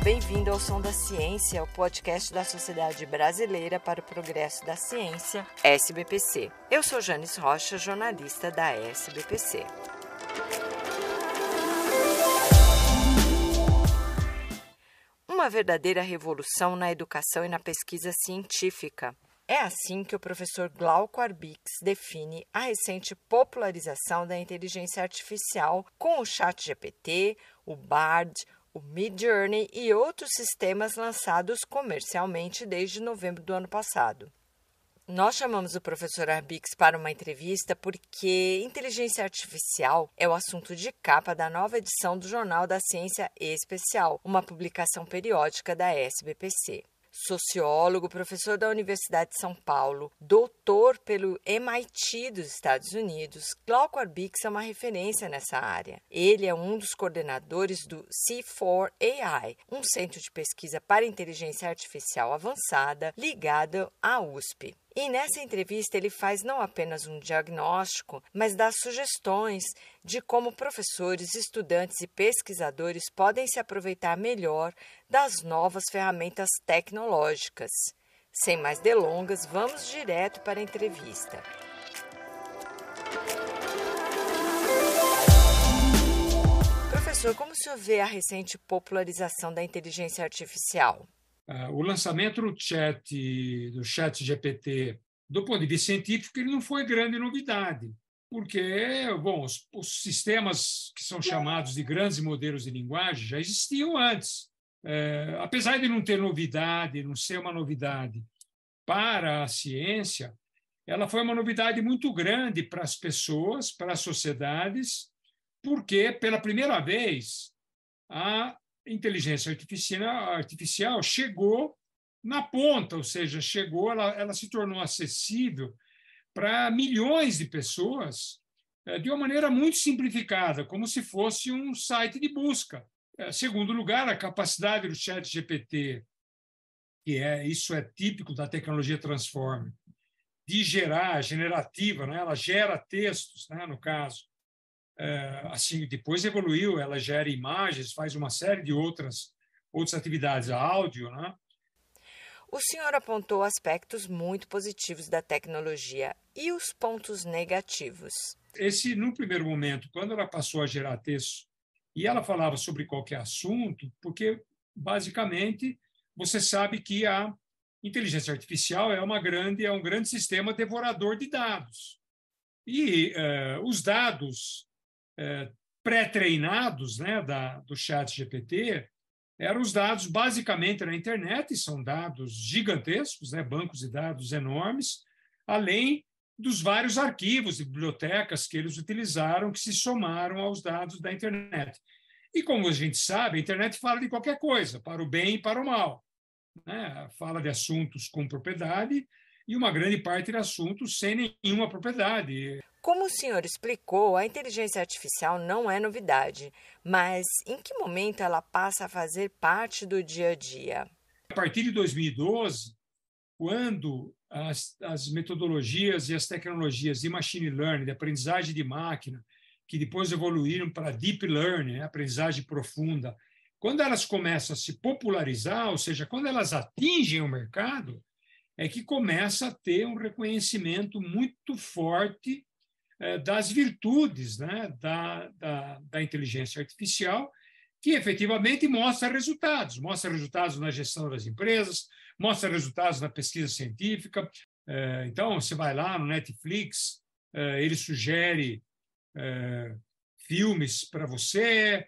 bem-vindo ao Som da Ciência, o podcast da Sociedade Brasileira para o Progresso da Ciência, SBPC. Eu sou Janis Rocha, jornalista da SBPC. Uma verdadeira revolução na educação e na pesquisa científica. É assim que o professor Glauco Arbix define a recente popularização da inteligência artificial com o ChatGPT, o BARD, o Midjourney e outros sistemas lançados comercialmente desde novembro do ano passado. Nós chamamos o professor Arbix para uma entrevista porque inteligência artificial é o assunto de capa da nova edição do Jornal da Ciência Especial, uma publicação periódica da SBPC sociólogo, professor da Universidade de São Paulo, doutor pelo MIT dos Estados Unidos, Glauco Arbix é uma referência nessa área. Ele é um dos coordenadores do C4AI, um centro de pesquisa para inteligência artificial avançada ligado à USP. E nessa entrevista ele faz não apenas um diagnóstico, mas dá sugestões de como professores, estudantes e pesquisadores podem se aproveitar melhor das novas ferramentas tecnológicas. Sem mais delongas, vamos direto para a entrevista. Professor, como o senhor vê a recente popularização da inteligência artificial? Ah, o lançamento do chat, do chat GPT, do ponto de vista científico, ele não foi grande novidade, porque bom, os, os sistemas que são chamados de grandes modelos de linguagem já existiam antes. É, apesar de não ter novidade, não ser uma novidade para a ciência, ela foi uma novidade muito grande para as pessoas, para as sociedades, porque, pela primeira vez, a inteligência artificial, chegou na ponta, ou seja, chegou, ela, ela se tornou acessível para milhões de pessoas eh, de uma maneira muito simplificada, como se fosse um site de busca. Eh, segundo lugar, a capacidade do chat GPT, que é isso é típico da tecnologia transform, de gerar, generativa, né? ela gera textos, né? no caso, é, assim, depois evoluiu, ela gera imagens, faz uma série de outras, outras atividades, áudio, né? O senhor apontou aspectos muito positivos da tecnologia e os pontos negativos. Esse, no primeiro momento, quando ela passou a gerar texto e ela falava sobre qualquer assunto, porque, basicamente, você sabe que a inteligência artificial é, uma grande, é um grande sistema devorador de dados. E uh, os dados é, pré-treinados né, da, do chat GPT eram os dados basicamente na internet, e são dados gigantescos, né, bancos de dados enormes, além dos vários arquivos e bibliotecas que eles utilizaram que se somaram aos dados da internet. E como a gente sabe, a internet fala de qualquer coisa, para o bem e para o mal. Né? Fala de assuntos com propriedade, e uma grande parte de assuntos sem nenhuma propriedade. Como o senhor explicou, a inteligência artificial não é novidade, mas em que momento ela passa a fazer parte do dia a dia? A partir de 2012, quando as, as metodologias e as tecnologias de machine learning, de aprendizagem de máquina, que depois evoluíram para deep learning, né, aprendizagem profunda, quando elas começam a se popularizar, ou seja, quando elas atingem o mercado, é que começa a ter um reconhecimento muito forte eh, das virtudes né, da, da, da inteligência artificial, que efetivamente mostra resultados mostra resultados na gestão das empresas, mostra resultados na pesquisa científica. Eh, então, você vai lá no Netflix, eh, ele sugere filmes para você,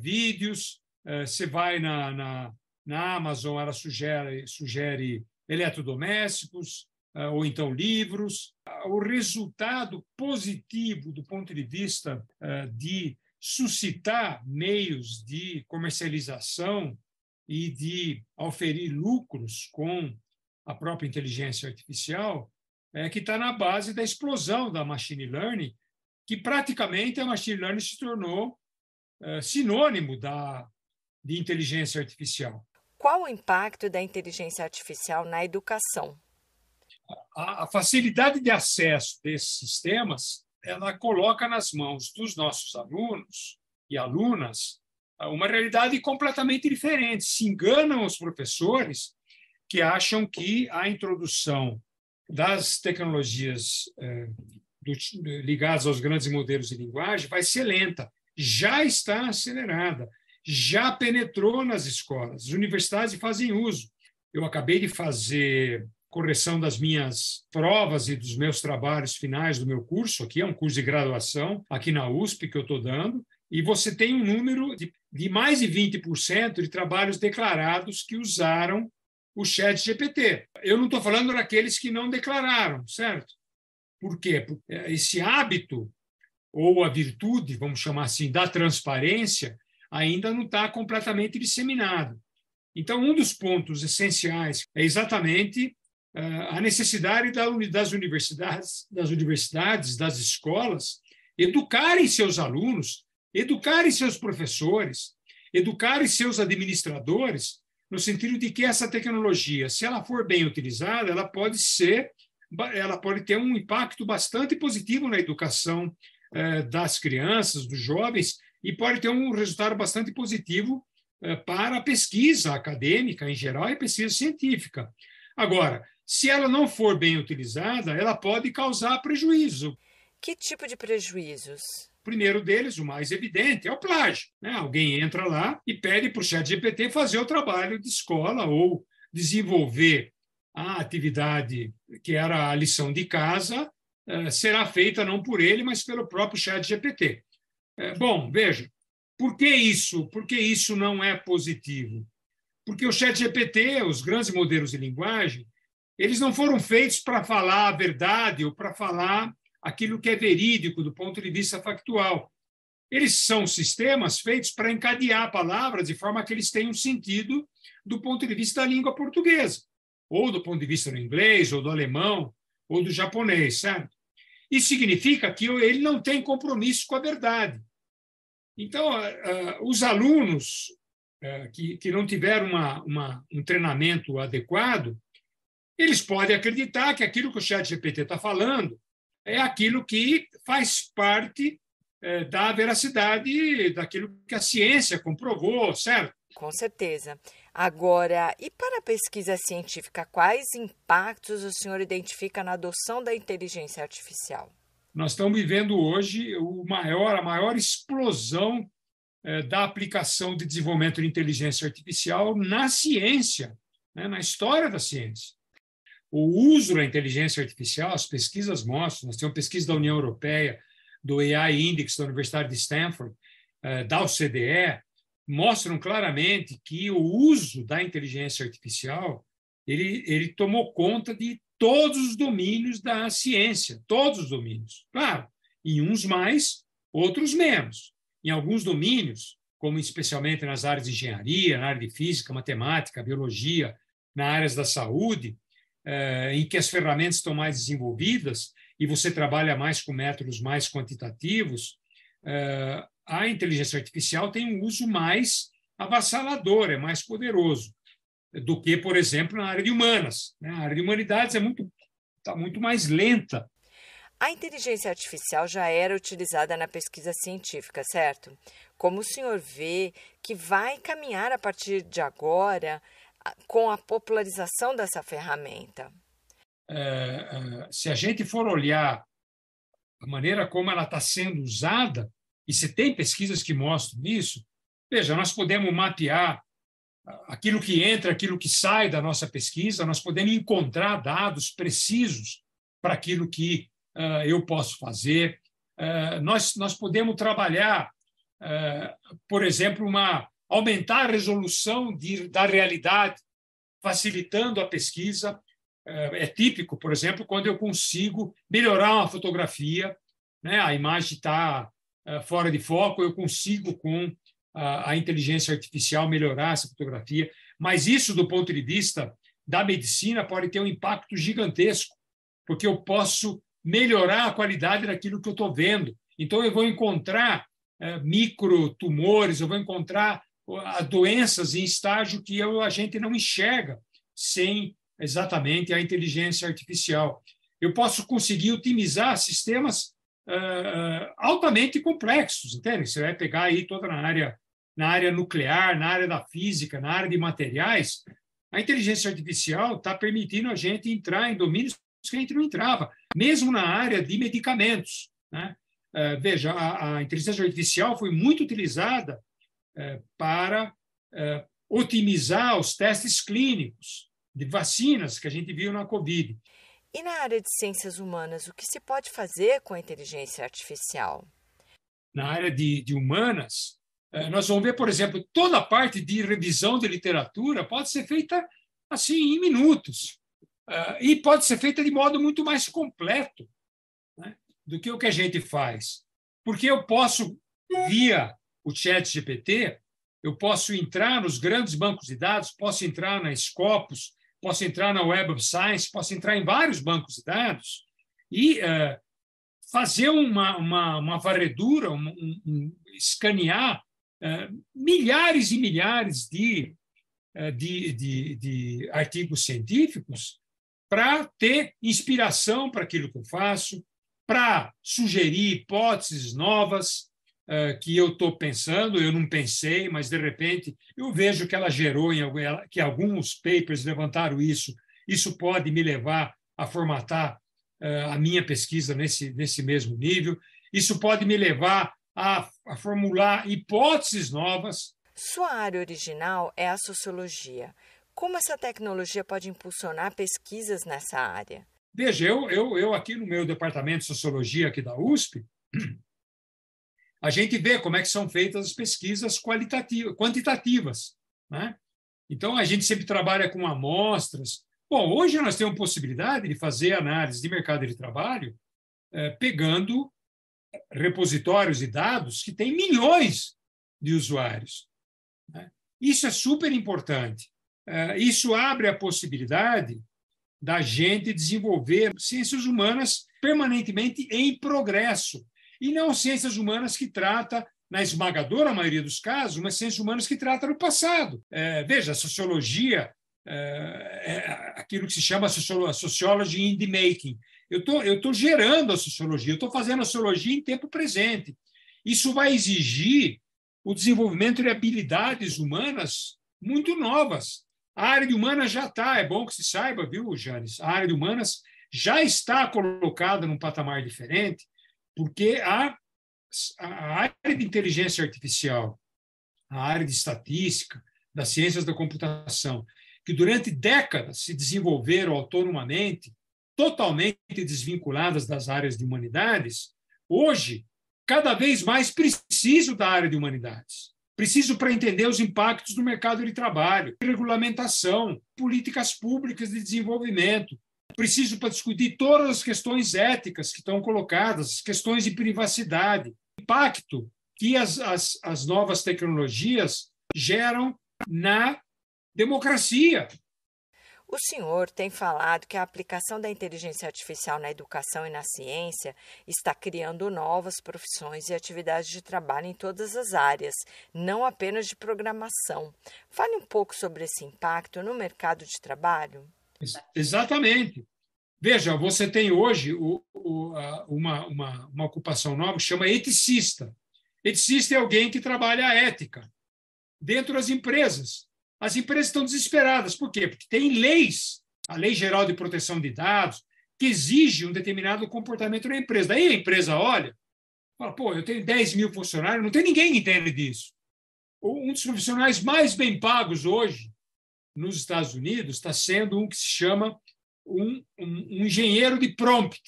vídeos. Você vai na, na, na Amazon, ela sugere, sugere eletrodomésticos, ah, ou então livros. Ah, o resultado positivo do ponto de vista ah, de suscitar meios de comercialização e de oferir lucros com a própria inteligência artificial é que está na base da explosão da machine learning, que praticamente a machine learning se tornou sinônimo da, de inteligência artificial. Qual o impacto da inteligência artificial na educação? A facilidade de acesso desses sistemas, ela coloca nas mãos dos nossos alunos e alunas ah, uma realidade completamente diferente. Se enganam os professores que acham que a introdução das tecnologias eh, ligadas aos grandes modelos de linguagem vai ser lenta. Já está acelerada já penetrou nas escolas. As universidades fazem uso. Eu acabei de fazer correção das minhas provas e dos meus trabalhos finais do meu curso, aqui é um curso de graduação, aqui na USP que eu estou dando, e você tem um número de, de mais de 20% de trabalhos declarados que usaram o chat GPT. Eu não estou falando daqueles que não declararam, certo? Por quê? Porque é, esse hábito, ou a virtude, vamos chamar assim, da transparência, ainda não está completamente disseminado. Então, um dos pontos essenciais é exatamente ah, a necessidade das universidades, das universidades, das escolas, educarem seus alunos, educarem seus professores, educarem seus administradores, no sentido de que essa tecnologia, se ela for bem utilizada, ela pode ser, ela pode ter um impacto bastante positivo na educação eh, das crianças, dos jovens e pode ter um resultado bastante positivo eh, para a pesquisa acadêmica em geral e a pesquisa científica. Agora, se ela não for bem utilizada, ela pode causar prejuízo. Que tipo de prejuízos? O primeiro deles, o mais evidente, é o plágio. Né? Alguém entra lá e pede para o ChatGPT fazer o trabalho de escola ou desenvolver a atividade que era a lição de casa, eh, será feita não por ele, mas pelo próprio ChatGPT. É, bom, veja, por que isso? Por que isso não é positivo? Porque o ChatGPT, os grandes modelos de linguagem, eles não foram feitos para falar a verdade ou para falar aquilo que é verídico do ponto de vista factual. Eles são sistemas feitos para encadear palavras de forma que eles tenham sentido do ponto de vista da língua portuguesa, ou do ponto de vista do inglês, ou do alemão, ou do japonês, certo? Isso significa que ele não tem compromisso com a verdade. Então, os alunos é, que, não tiveram uma, uma, um treinamento adequado, eles podem acreditar que aquilo que o chat GPT está falando é aquilo que faz parte é, da veracidade daquilo que a ciência comprovou, certo? Com certeza. Agora, e para a pesquisa científica, quais impactos o senhor identifica na adoção da inteligência artificial? Nós estamos vivendo hoje o maior, a maior explosão é, da aplicação de desenvolvimento de inteligência artificial na ciência, né, na história da ciência. O uso da inteligência artificial, as pesquisas mostram, nós temos pesquisa da União Europeia, do AI Index da Universidade de Stanford, é, da OCDE, mostram claramente que o uso da inteligência artificial ele, ele tomou conta de todos os domínios da ciência, todos os domínios. Claro, em uns mais, outros menos. Em alguns domínios, como especialmente nas áreas de engenharia, na área de física, matemática, biologia, na áreas da saúde, eh, em que as ferramentas estão mais desenvolvidas e você trabalha mais com métodos mais quantitativos, eh, a inteligência artificial tem um uso mais avassalador, é mais poderoso do que, por exemplo, na área de humanas. Né? A área de humanidades é muito, está muito mais lenta. A inteligência artificial já era utilizada na pesquisa científica, certo? Como o senhor vê que vai caminhar a partir de agora com a popularização dessa ferramenta? É, é, se a gente for olhar a maneira como ela está sendo usada, e se tem pesquisas que mostram isso, veja, nós podemos mapear aquilo que entra, aquilo que sai da nossa pesquisa, nós podemos encontrar dados precisos para aquilo que uh, eu posso fazer. Uh, nós, nós podemos trabalhar, uh, por exemplo, uma, aumentar a resolução de, da realidade, facilitando a pesquisa. é típico, por exemplo, quando eu consigo melhorar uma fotografia, né, a imagem está fora de foco, eu consigo, com a, inteligência artificial melhorar essa fotografia, mas isso, do ponto de vista da medicina, pode ter um impacto gigantesco, porque eu posso melhorar a qualidade daquilo que eu estou vendo. Então, eu vou encontrar é, microtumores, eu vou encontrar doenças em estágio que eu, a gente não enxerga sem exatamente a inteligência artificial. Eu posso conseguir otimizar sistemas uh, altamente complexos, entende? Você vai pegar aí toda na área na área nuclear, na área da física, na área de materiais, a inteligência artificial está permitindo a gente entrar em domínios que a gente não entrava, mesmo na área de medicamentos. Né? Uh, veja, a, a, inteligência artificial foi muito utilizada uh, para uh, otimizar os testes clínicos de vacinas que a gente viu na Covid. E na área de ciências humanas, o que se pode fazer com a inteligência artificial? Na área de, de humanas, é, nós vamos ver, por exemplo, toda a parte de revisão de literatura pode ser feita assim, em minutos, é, e pode ser feita de modo muito mais completo né, do que o que a gente faz. Porque eu posso, via o chat GPT, eu posso entrar nos grandes bancos de dados, posso entrar na Scopus, posso entrar na Web of Science, posso entrar em vários bancos de dados e uh, fazer uma, uma, uma varredura, um, um, um, escanear é, milhares e milhares de, é, de, de, de artigos científicos para ter inspiração para aquilo que eu faço, para sugerir hipóteses novas uh, que eu estou pensando, eu não pensei, mas de repente eu vejo que ela gerou, em, que alguns papers levantaram isso, isso pode me levar a formatar uh, a minha pesquisa nesse, nesse mesmo nível, isso pode me levar a, a formular hipóteses novas. Sua área original é a sociologia. Como essa tecnologia pode impulsionar pesquisas nessa área? Veja, eu, eu, eu aqui no meu departamento de sociologia aqui da USP, a gente vê como é que são feitas as pesquisas qualitativas, quantitativas. Né? Então, a gente sempre trabalha com amostras. Bom, hoje nós temos possibilidade de fazer análise de mercado de trabalho eh, pegando repositórios de dados que têm milhões de usuários. Né? Isso é super importante. Eh, isso abre a possibilidade da gente desenvolver ciências humanas permanentemente em progresso, e não ciências humanas que trata, na esmagadora maioria dos casos, mas ciências humanas que trata do passado. É, veja, a sociologia é, é aquilo que se chama sociology in the making, eu tô, estou gerando a sociologia, estou fazendo a sociologia em tempo presente. Isso vai exigir o desenvolvimento de habilidades humanas muito novas. A área de humanas já está, é bom que se saiba, viu, Janes? A área de humanas já está colocada num patamar diferente, porque a, a área de inteligência artificial, a área de estatística, das ciências da computação, que durante décadas se desenvolveram autonomamente, totalmente desvinculadas das áreas de humanidades, hoje, cada vez mais preciso da área de humanidades. Preciso para entender os impactos do mercado de trabalho, regulamentação, políticas públicas de desenvolvimento. Preciso para discutir todas as questões éticas que estão colocadas, questões de privacidade, impacto que as, as, as novas tecnologias geram na democracia, o senhor tem falado que a aplicação da inteligência artificial na educação e na ciência está criando novas profissões e atividades de trabalho em todas as áreas, não apenas de programação. Fale um pouco sobre esse impacto no mercado de trabalho. Exatamente. Veja, você tem hoje o, o, uma, uma, uma ocupação nova que chama eticista. Eticista é alguém que trabalha a ética dentro das empresas. As empresas estão desesperadas. Por quê? Porque tem leis, a Lei Geral de Proteção de Dados, que exige um determinado comportamento da empresa. Daí a empresa olha, fala, pô, eu tenho 10 mil funcionários, não tem ninguém que entende disso. Um dos profissionais mais bem pagos hoje nos Estados Unidos está sendo um que se chama um, um, um engenheiro de prompt.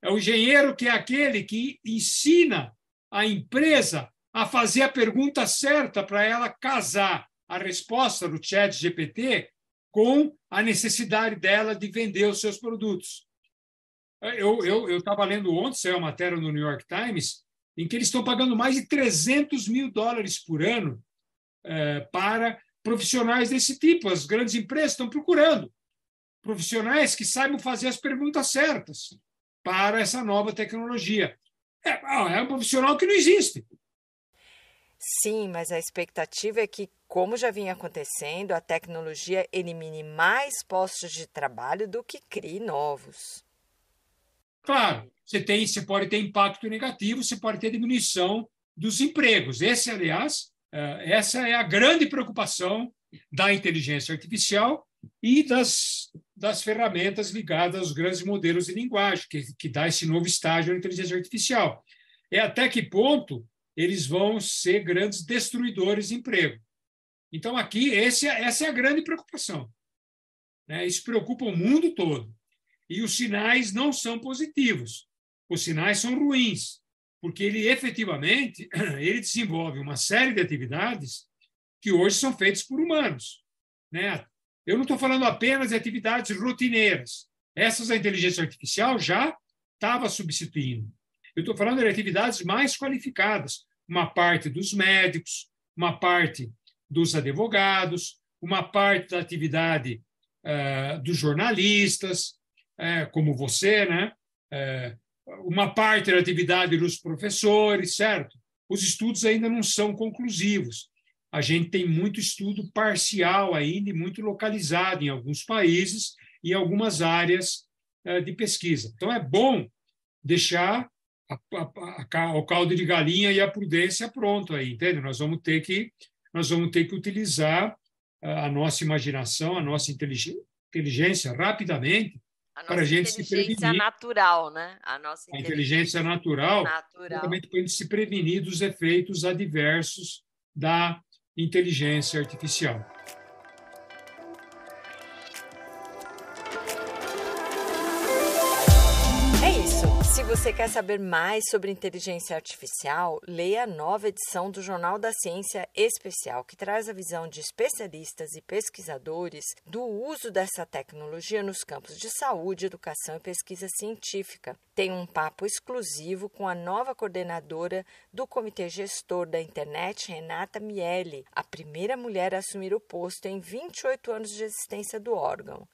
É o engenheiro que é aquele que ensina a empresa a fazer a pergunta certa para ela casar a resposta do chat GPT com a necessidade dela de vender os seus produtos. Eu estava lendo ontem, saiu uma matéria no New York Times, em que eles estão pagando mais de 300 mil dólares por ano é, para profissionais desse tipo. As grandes empresas estão procurando profissionais que saibam fazer as perguntas certas para essa nova tecnologia. É, ah, é um profissional que não existe. Sim, mas a expectativa é que como já vinha acontecendo, a tecnologia elimine mais postos de trabalho do que crie novos. Claro, você, tem, você pode ter impacto negativo, você pode ter diminuição dos empregos. Esse, aliás, é, essa é a grande preocupação da inteligência artificial e das, das ferramentas ligadas aos grandes modelos de linguagem, que, que dá esse novo estágio à inteligência artificial. É até que ponto eles vão ser grandes destruidores de emprego. Então, aqui, esse, é, essa é a grande preocupação. Né? Isso preocupa o mundo todo. E os sinais não são positivos. Os sinais são ruins, porque ele efetivamente ele desenvolve uma série de atividades que hoje são feitas por humanos. Né? Eu não estou falando apenas de atividades rotineiras. Essas a inteligência artificial já estava substituindo. Eu estou falando de atividades mais qualificadas. Uma parte dos médicos, uma parte dos advogados, uma parte da atividade uh, dos jornalistas, uh, como você, né? Uh, uma parte da atividade dos professores, certo? Os estudos ainda não são conclusivos. A gente tem muito estudo parcial ainda e muito localizado em alguns países e algumas áreas de pesquisa. Então, é bom deixar o caldo de galinha e a prudência pronto aí, entende? Nós vamos ter que nós vamos ter que utilizar ah, a nossa imaginação, a nossa inteligência rapidamente a para a gente se prevenir. inteligência natural, né? A nossa inteligência, a inteligência natural, natural. para a gente se prevenir dos efeitos adversos da inteligência artificial. você quer saber mais sobre inteligência artificial, leia a nova edição do Jornal da Ciência Especial, que traz a visão de especialistas e pesquisadores do uso dessa tecnologia nos campos de saúde, educação e pesquisa científica. Tem um papo exclusivo com a nova coordenadora do Comitê Gestor da Internet, Renata Miele, a primeira mulher a assumir o posto em 28 anos de existência do órgão.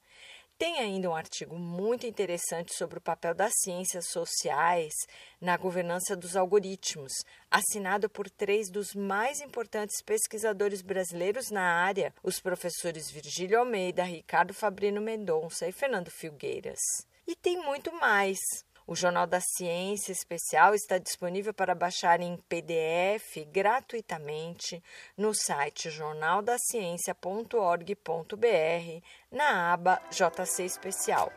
Tem ainda um artigo muito interessante sobre o papel das ciências sociais na governança dos algoritmos, assinado por três dos mais importantes pesquisadores brasileiros na área, os professores Virgílio Almeida, Ricardo Fabrino Mendonça e Fernando Filgueiras. E tem muito mais. O Jornal da Ciência Especial está disponível para baixar em PDF gratuitamente no site jornaldaciencia.org.br na aba JC Especial.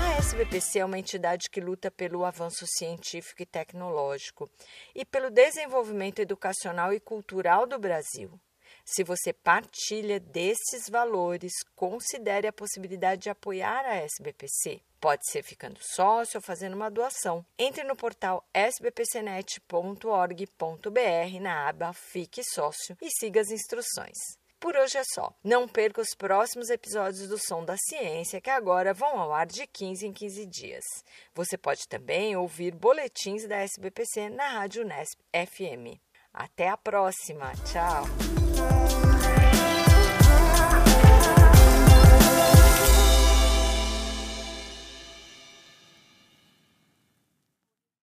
A SBPC é uma entidade que luta pelo avanço científico e tecnológico e pelo desenvolvimento educacional e cultural do Brasil. Se você partilha desses valores, considere a possibilidade de apoiar a SBPC. Pode ser ficando sócio ou fazendo uma doação. Entre no portal sbpcnet.org.br na aba Fique Sócio e siga as instruções. Por hoje é só. Não perca os próximos episódios do Som da Ciência, que agora vão ao ar de 15 em 15 dias. Você pode também ouvir boletins da SBPC na Rádio Unesp FM. Até a próxima. Tchau. love.